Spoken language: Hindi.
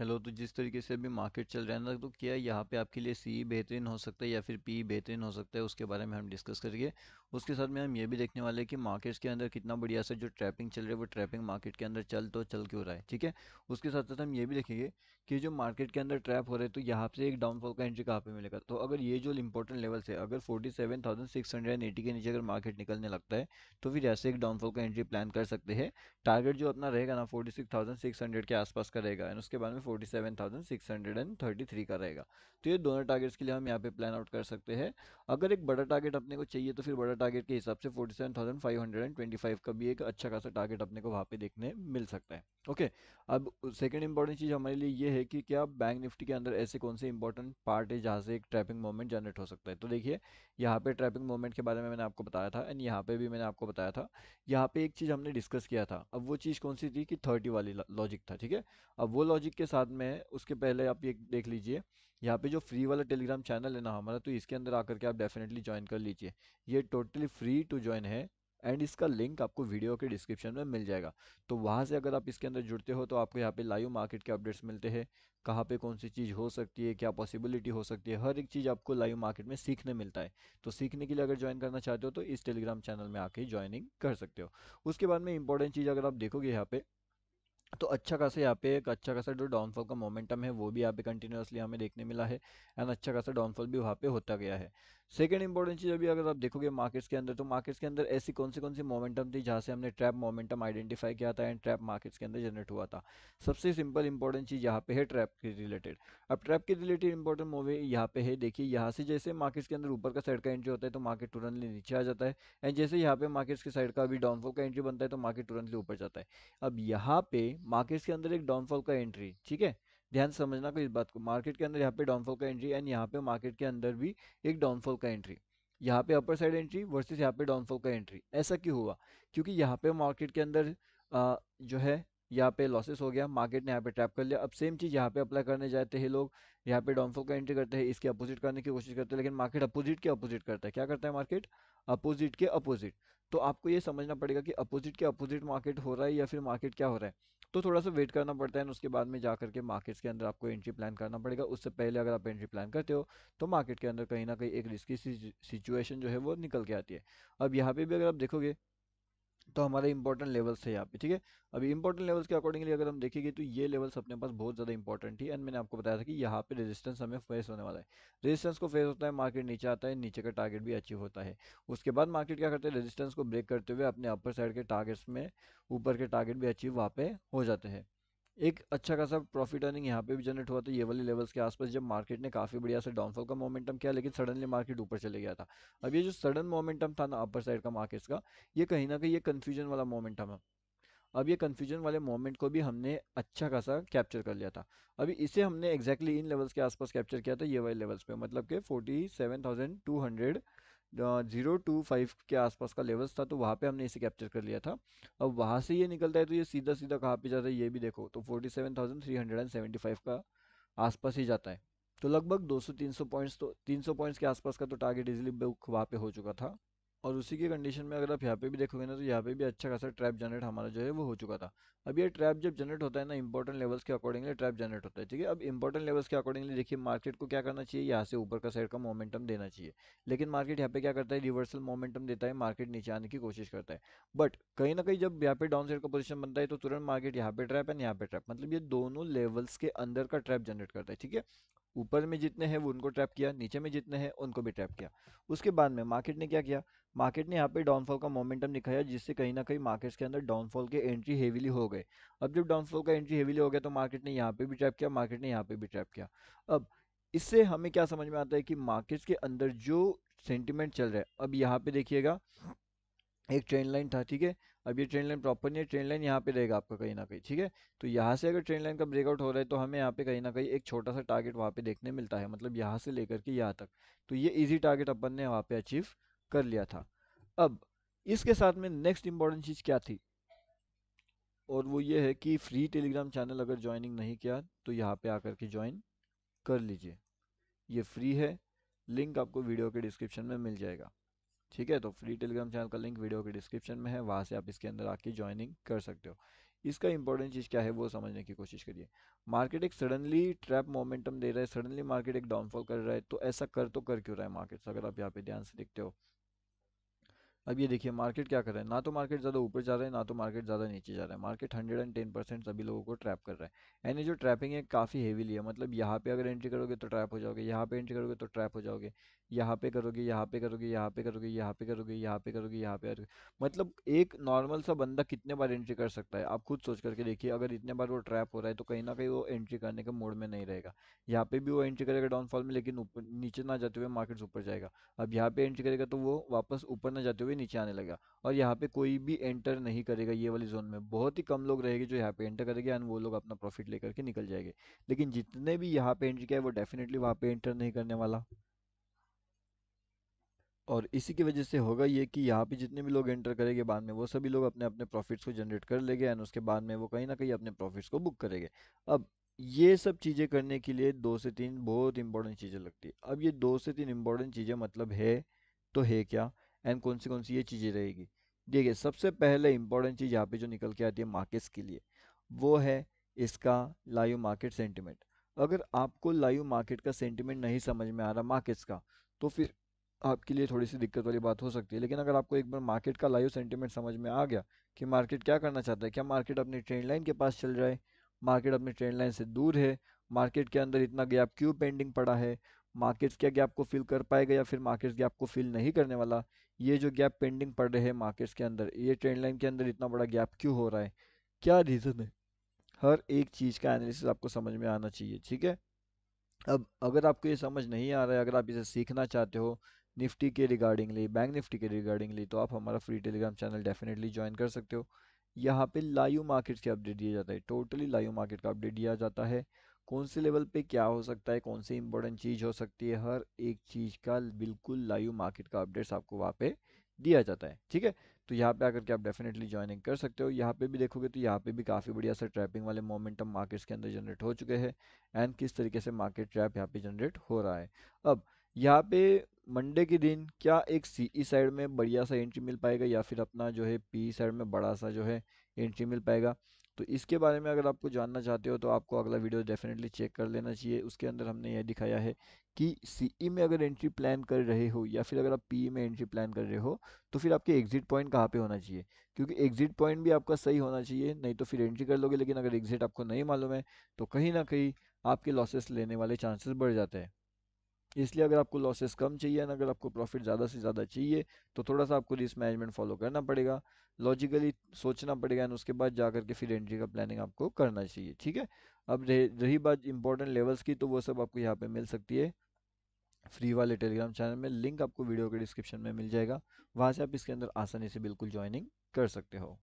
हेलो तो जिस तरीके से अभी मार्केट चल रहा है ना तो क्या यहाँ पे आपके लिए सी बेहतरीन हो सकता है या फिर पी बेहतरीन हो सकता है उसके बारे में हम डिस्कस करेंगे उसके साथ में हम ये भी देखने वाले हैं कि मार्केट्स के अंदर कितना बढ़िया से जो ट्रैपिंग चल रही है वो ट्रैपिंग मार्केट के अंदर चल तो चल क्यों रहा है ठीक है उसके साथ साथ हम ये भी देखेंगे कि जो मार्केट के अंदर ट्रैप हो रहे तो यहाँ से एक डाउनफॉल का एंट्री कहाँ पर मिलेगा तो अगर ये जो इंपॉर्टेंट लेवल है अगर फोर्टी के नीचे अगर मार्केट निकलने लगता है तो फिर ऐसे एक डाउनफॉल का एंट्री प्लान कर सकते हैं टारगेट जो अपना रहेगा ना फोर्टी के आसपास का रहेगा उसके बाद में forty seven thousand six and thirty three का रहेगा तो ये दोनों टारगेट्स के लिए हम यहाँ पे प्लान आउट कर सकते हैं अगर एक बड़ा टारगेट अपने को चाहिए तो फिर बड़ा टारगेट के हिसाब से फोर्टी का भी एक अच्छा खासा टारगेट अपने को वहाँ पे देखने मिल सकता है ओके अब सेकंड इंपॉर्टेंट चीज़ हमारे लिए ये है कि क्या बैंक निफ्टी के अंदर ऐसे कौन से इंपॉर्टेंट पार्ट है जहाँ से एक ट्रैपिंग मोमेंट जनरेट हो सकता है तो देखिए यहाँ पे ट्रैपिंग मोवमेंट के बारे में मैंने आपको बताया था एंड यहाँ पे भी मैंने आपको बताया था यहाँ पे एक चीज़ हमने डिस्कस किया था अब वो चीज़ कौन सी थी कि थर्टी वाली लॉजिक था ठीक है अब वो लॉजिक के साथ में उसके पहले आप ये देख लीजिए यहाँ पे जो फ्री वाला टेलीग्राम चैनल है ना हमारा तो इसके अंदर आकर के आप डेफिनेटली ज्वाइन कर लीजिए ये टोटली फ्री टू ज्वाइन है एंड इसका लिंक आपको वीडियो के डिस्क्रिप्शन में मिल जाएगा तो वहाँ से अगर आप इसके अंदर जुड़ते हो तो आपको यहाँ पे लाइव मार्केट के अपडेट्स मिलते हैं कहाँ पे कौन सी चीज़ हो सकती है क्या पॉसिबिलिटी हो सकती है हर एक चीज़ आपको लाइव मार्केट में सीखने मिलता है तो सीखने के लिए अगर ज्वाइन करना चाहते हो तो इस टेलीग्राम चैनल में आके ज्वाइनिंग कर सकते हो उसके बाद में इंपॉर्टेंट चीज़ अगर आप देखोगे यहाँ पे तो अच्छा खासा यहाँ पे एक अच्छा खासा जो डाउनफॉल का मोमेंटम है वो भी यहाँ पे कंटिन्यूसली हमें देखने मिला है एंड अच्छा खासा डाउनफॉल भी वहाँ पे होता गया है सेकेंड इंपॉर्टेंट चीज़ अभी अगर आप देखोगे मार्केट्स के अंदर तो मार्केट्स के अंदर ऐसी कौन सी कौन सी मोमेंटम थी जहाँ से हमने ट्रैप मोमेंटम आइडेंटिफाई किया था एंड ट्रैप मार्केट्स के अंदर जनरेट हुआ था सबसे सिंपल इंपॉर्टेंट चीज़ यहाँ पे है ट्रैप के रिलेटेड अब ट्रैप के रिलेटेड इंपॉर्टेंट मूवी यहाँ पे है देखिए यहाँ से जैसे मार्केट्स के अंदर ऊपर का साइड का एंट्री होता है तो मार्केट तुरंतली नीचे आ जाता है एंड जैसे यहाँ पे मार्केट्स के साइड का अभी डाउनफॉल का एंट्री बनता है तो मार्केट तुरंतली ऊपर जाता है अब यहाँ पे मार्केट्स के अंदर एक डाउनफॉल का एंट्री ठीक है ध्यान समझना को इस बात को मार्केट के अंदर यहाँ पे डाउनफॉल का एंट्री एंड यहाँ पे मार्केट के अंदर भी एक डाउनफॉल का एंट्री यहाँ पे अपर साइड एंट्री वर्सेस यहाँ पे डाउनफॉल का एंट्री ऐसा क्यों हुआ क्योंकि यहाँ पे मार्केट के अंदर आ, जो है यहाँ पे लॉसेस हो गया मार्केट ने यहाँ पे ट्रैप कर लिया अब सेम चीज़ यहाँ पे अप्लाई करने जाते हैं लोग यहाँ पे डाउनफॉल का एंट्री करते हैं इसके अपोजिट करने की कोशिश करते हैं लेकिन मार्केट अपोजिट के अपोजिट करता है क्या करता है मार्केट अपोजिट के अपोजिट तो आपको ये समझना पड़ेगा कि अपोजिट के अपोजिट मार्केट हो रहा है या फिर मार्केट क्या हो रहा है तो थोड़ा सा वेट करना पड़ता है उसके बाद में जा करके मार्केट्स के अंदर आपको एंट्री प्लान करना पड़ेगा उससे पहले अगर आप एंट्री प्लान करते हो तो मार्केट के अंदर कहीं ना कहीं एक रिस्की सिचुएशन जो है वो निकल के आती है अब यहाँ पे भी अगर आप देखोगे तो हमारे इंपॉर्टेंट लेवल्स है यहाँ पे ठीक है अभी इंपॉर्टेंट लेवल्स के अकॉर्डिंगली अगर हम देखेंगे तो ये लेवल्स अपने पास बहुत ज़्यादा इंपॉर्टेंट है एंड मैंने आपको बताया था कि यहाँ पे रेजिस्टेंस हमें फेस होने वाला है रेजिस्टेंस को फेस होता है मार्केट नीचे आता है नीचे का टारगेट भी अचीव होता है उसके बाद मार्केट क्या करते हैं रेजिस्टेंस को ब्रेक करते हुए अपने अपर साइड के टारगेट्स में ऊपर के टारगेट भी अचीव वहाँ पे हो जाते हैं एक अच्छा खासा प्रॉफिट अर्निंग यहाँ पे भी जनरेट हुआ था तो ये वाले लेवल्स के आसपास जब मार्केट ने काफ़ी बढ़िया से डाउनफॉल का मोमेंटम किया लेकिन सडनली मार्केट ऊपर चले गया था अब ये जो सडन मोमेंटम था ना अपर साइड का मार्केट्स का ये कहीं ना कहीं ये कन्फ्यूजन वाला मोमेंटम है अब ये कन्फ्यूजन वाले मोमेंट को भी हमने अच्छा खासा कैप्चर कर लिया था अभी इसे हमने एक्जैक्टली exactly इन लेवल्स के आसपास कैप्चर किया था ये वाले लेवल्स पे मतलब के forty seven thousand two hundred zero two five के आसपास का लेवल्स था तो वहाँ पे हमने इसे कैप्चर कर लिया था अब वहाँ से ये निकलता है तो ये सीधा सीधा कहाँ पे जाता है ये भी देखो तो forty seven thousand three hundred and seventy five का आसपास ही जाता है तो लगभग दो सौ तीन सौ पॉइंट्स तो तीन सौ पॉइंट्स के आसपास का तो टारगेट इजिली बुक वहाँ पे हो चुका था और उसी की कंडीशन में अगर आप यहाँ पे भी देखोगे ना तो यहाँ पे भी अच्छा खासा ट्रैप जनरेट हमारा जो है वो हो चुका था अब ये ट्रैप जब जनरेट होता है ना इंपॉर्टेंट लेवल्स के अकॉर्डिंगली ट्रैप जनरेट होता है ठीक है अब इंपॉर्टेंट लेवल्स के अकॉर्डिंगली देखिए मार्केट को क्या करना चाहिए यहाँ से ऊपर का साइड का मोमेंटम देना चाहिए लेकिन मार्केट यहाँ पे क्या करता है रिवर्सल मोमेंटम देता है मार्केट नीचे आने की कोशिश करता है बट कहीं ना कहीं जब यहाँ पे डाउन साइड का पोजिशन बनता है तो तुरंत मार्केट यहाँ पे ट्रैप एंड यहाँ पे ट्रैप मतलब ये दोनों लेवल्स के अंदर का ट्रैप जनरेट करता है ठीक है ऊपर में जितने हैं वो उनको ट्रैप किया नीचे में जितने हैं उनको भी ट्रैप किया उसके बाद में मार्केट ने क्या किया मार्केट ने यहाँ पे डाउनफॉल का मोमेंटम दिखाया जिससे कहीं ना कहीं मार्केट्स के अंदर डाउनफॉल के एंट्री हेवीली हो गए अब जब डाउनफॉल का एंट्री हेवीली हो गया तो मार्केट ने यहाँ पे भी ट्रैप किया मार्केट ने यहाँ पे भी ट्रैप किया अब इससे हमें क्या समझ में आता है कि मार्केट्स के अंदर जो सेंटिमेंट चल रहा है अब यहाँ पे देखिएगा एक ट्रेंड लाइन था ठीक है अब ये ट्रेन लाइन प्रॉपर नहीं है ट्रेन लाइन यहाँ पे रहेगा आपका कहीं ना कहीं ठीक है तो यहाँ से अगर ट्रेन लाइन का ब्रेकआउट हो रहा है तो हमें यहाँ पे कहीं ना कहीं एक छोटा सा टारगेट वहाँ पे देखने मिलता है मतलब यहाँ से लेकर के यहाँ तक तो ये इजी टारगेट अपन ने वहाँ पे अचीव कर लिया था अब इसके साथ में नेक्स्ट इंपॉर्टेंट चीज़ क्या थी और वो ये है कि फ्री टेलीग्राम चैनल अगर ज्वाइनिंग नहीं किया तो यहाँ पर आकर के ज्वाइन कर लीजिए ये फ्री है लिंक आपको वीडियो के डिस्क्रिप्शन में मिल जाएगा ठीक है तो फ्री टेलीग्राम चैनल का लिंक वीडियो के डिस्क्रिप्शन में है वहाँ से आप इसके अंदर आके ज्वाइनिंग कर सकते हो इसका इंपॉर्टेंट चीज़ क्या है वो समझने की कोशिश करिए मार्केट एक सडनली ट्रैप मोमेंटम दे रहा है सडनली मार्केट एक डाउनफॉल कर रहा है तो ऐसा कर तो कर क्यों रहा है मार्केट अगर आप यहाँ पे ध्यान से देखते हो अब ये देखिए मार्केट क्या कर रहा है ना तो मार्केट ज़्यादा ऊपर जा रहा है ना तो मार्केट ज़्यादा नीचे जा रहा है market hundred and ten percent सभी लोगों को ट्रैप कर रहा है यानी जो ट्रैपिंग है काफ़ी हेवीली है मतलब यहाँ पे अगर एंट्री करोगे तो ट्रैप हो जाओगे यहाँ पे एंट्री करोगे तो ट्रैप हो जाओगे यहाँ पे करोगे यहाँ पे करोगे यहाँ पे करोगे यहाँ पे करोगे यहाँ पे करोगे यहाँ पे करोगे मतलब एक नॉर्मल सा बंदा कितने बार एंट्री कर सकता है आप खुद सोच करके देखिए अगर इतने बार वो ट्रैप हो रहा है तो कहीं ना कहीं वो एंट्री करने के मोड में नहीं रहेगा यहाँ पे भी वो एंट्री करेगा डाउनफॉल में लेकिन ऊपर नीचे ना जाते हुए मार्केट ऊपर जाएगा अब यहाँ पे एंट्री करेगा तो वो वापस ऊपर ना जाते हुए नीचे आने लगेगा और यहाँ पे कोई भी एंटर नहीं करेगा ये वाली जोन में बहुत ही कम लोग रहेगी जो यहाँ पे एंटर करेंगे एंड वो लोग अपना प्रॉफिट लेकर के निकल जाएंगे लेकिन जितने भी यहाँ पे एंट्री किया है वो डेफिनेटली वहाँ पे एंटर नहीं करने वाला और इसी की वजह से होगा ये कि यहाँ पे जितने भी लोग एंटर करेंगे बाद में वो सभी लोग अपने अपने प्रॉफिट्स को जनरेट कर लेंगे एंड उसके बाद में वो कहीं ना कहीं अपने प्रॉफिट्स को बुक करेंगे अब ये सब चीज़ें करने के लिए दो से तीन बहुत इंपॉर्टेंट चीज़ें लगती है अब ये दो से तीन इंपॉर्टेंट चीज़ें मतलब है तो है क्या एंड कौन सी कौन सी ये चीज़ें रहेगी देखिए सबसे पहले इंपॉर्टेंट चीज़ यहाँ पर जो निकल के आती है मार्केट्स के लिए वो है इसका लाइव मार्केट सेंटिमेंट अगर आपको लाइव मार्केट का सेंटिमेंट नहीं समझ में आ रहा मार्केट्स का तो फिर आपके लिए थोड़ी सी दिक्कत वाली बात हो सकती है लेकिन अगर आपको एक बार मार्केट का लाइव सेंटीमेंट समझ में आ गया कि मार्केट क्या करना चाहता है क्या मार्केट अपनी ट्रेंड लाइन के पास चल रहा है मार्केट अपनी ट्रेंड लाइन से दूर है मार्केट के अंदर इतना गैप क्यों पेंडिंग पड़ा है मार्केट्स क्या गैप को फिल कर पाएगा या फिर मार्केट्स गैप को फिल नहीं करने वाला ये जो गैप पेंडिंग पड़ रहे हैं मार्केट्स के अंदर ये ट्रेंड लाइन के अंदर इतना बड़ा गैप क्यों हो रहा है क्या रीज़न है हर एक चीज़ का एनालिसिस आपको समझ में आना चाहिए ठीक है अब अगर आपको ये समझ नहीं आ रहा है अगर आप इसे सीखना चाहते हो निफ्टी के रिगार्डिंगली बैंक निफ्टी के रिगार्डिंगली तो आप हमारा free Telegram channel definitely join कर सकते हो यहाँ पे लाइव मार्केट्स के अपडेट दिया जाता है टोटली लाइव मार्केट का अपडेट दिया जाता है कौन से लेवल पे क्या हो सकता है कौन सी इंपॉर्टेंट चीज़ हो सकती है हर एक चीज़ का बिल्कुल लाइव मार्केट का अपडेट्स आपको वहाँ पे दिया जाता है ठीक है तो यहाँ पे आकर के आप डेफिनेटली ज्वाइनिंग कर सकते हो यहाँ पे भी देखोगे तो यहाँ पे भी काफ़ी बढ़िया से ट्रैपिंग वाले मोमेंटम मार्केट्स के अंदर जनरेट हो चुके हैं एंड किस तरीके से मार्केट ट्रैप यहाँ पे जनरेट हो रहा है अब यहाँ पे मंडे के दिन क्या एक ई साइड e में बढ़िया सा एंट्री मिल पाएगा या फिर अपना जो है पी साइड e में बड़ा सा जो है एंट्री मिल पाएगा तो इसके बारे में अगर आपको जानना चाहते हो तो आपको अगला वीडियो डेफिनेटली चेक कर लेना चाहिए उसके अंदर हमने यह दिखाया है कि ई e में अगर एंट्री प्लान कर रहे हो या फिर अगर आप पी में एंट्री प्लान कर रहे हो तो फिर आपके एग्जिट पॉइंट कहाँ पे होना चाहिए क्योंकि एग्जिट पॉइंट भी आपका सही होना चाहिए नहीं तो फिर एंट्री कर लोगे लेकिन अगर एग्जिट आपको नहीं मालूम है तो कहीं ना कहीं आपके लॉसेस लेने वाले चांसेस बढ़ जाते हैं इसलिए अगर आपको लॉसेस कम चाहिए ना अगर आपको प्रॉफिट ज़्यादा से ज़्यादा चाहिए तो थोड़ा सा आपको रिस्क मैनेजमेंट फॉलो करना पड़ेगा लॉजिकली सोचना पड़ेगा एंड उसके बाद जा करके फिर एंट्री का प्लानिंग आपको करना चाहिए ठीक है अब रही बात इंपॉर्टेंट लेवल्स की तो वो सब आपको यहाँ पर मिल सकती है फ्री वाले टेलीग्राम चैनल में लिंक आपको वीडियो के डिस्क्रिप्शन में मिल जाएगा वहाँ से आप इसके अंदर आसानी से बिल्कुल ज्वाइनिंग कर सकते हो